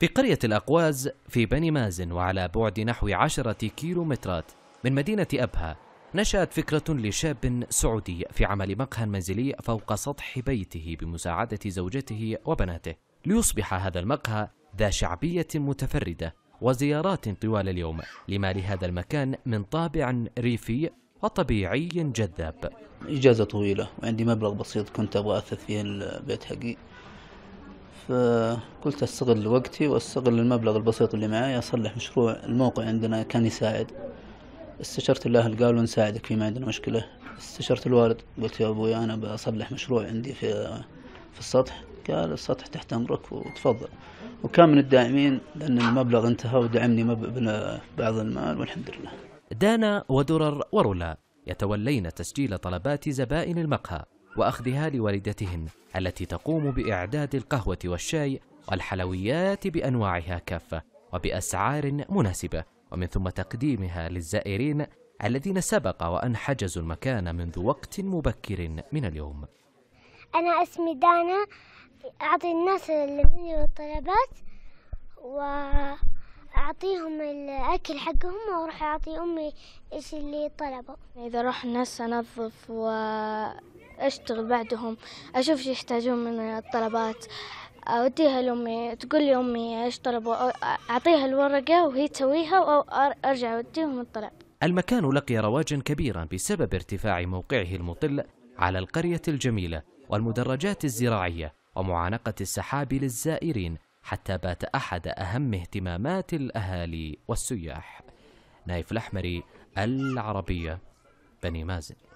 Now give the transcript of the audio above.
في قرية الأقواز في بني مازن وعلى بعد نحو عشرة كيلومترات من مدينة أبها نشأت فكرة لشاب سعودي في عمل مقهى منزلي فوق سطح بيته بمساعدة زوجته وبناته ليصبح هذا المقهى ذا شعبية متفردة وزيارات طوال اليوم لما لهذا المكان من طابع ريفي وطبيعي جذاب إجازة طويلة وعندي مبلغ بسيط كنت أبغى أثث فيه البيت حقي فقلت استغل وقتي واستغل المبلغ البسيط اللي معي اصلح مشروع الموقع عندنا كان يساعد استشرت الاهل قالوا نساعدك فيما عندنا مشكله استشرت الوالد قلت يا ابوي انا بصلح مشروع عندي في في السطح قال السطح تحت امرك وتفضل وكان من الداعمين لان المبلغ انتهى ودعمني بعض المال والحمد لله دانا ودرر ورولا يتولين تسجيل طلبات زبائن المقهى وأخذها لوالدتهن التي تقوم بإعداد القهوة والشاي والحلويات بأنواعها كافة وبأسعار مناسبة ومن ثم تقديمها للزائرين الذين سبق وأن حجزوا المكان منذ وقت مبكر من اليوم أنا اسمي دانا أعطي الناس البنية والطلبات وأعطيهم الأكل حقهم وأروح أعطي أمي إيش اللي طلبوا إذا رحنا الناس أنظف و أشتغل بعدهم أشوف شو يحتاجون من الطلبات أوديها لأمي تقول لي أمي إيش طلبوا أعطيها الورقة وهي تسويها وأرجع أوديهم الطلب المكان لقي رواجا كبيرا بسبب ارتفاع موقعه المطل على القرية الجميلة والمدرجات الزراعية ومعانقة السحاب للزائرين حتى بات أحد أهم اهتمامات الأهالي والسياح نايف الأحمري العربية بني مازن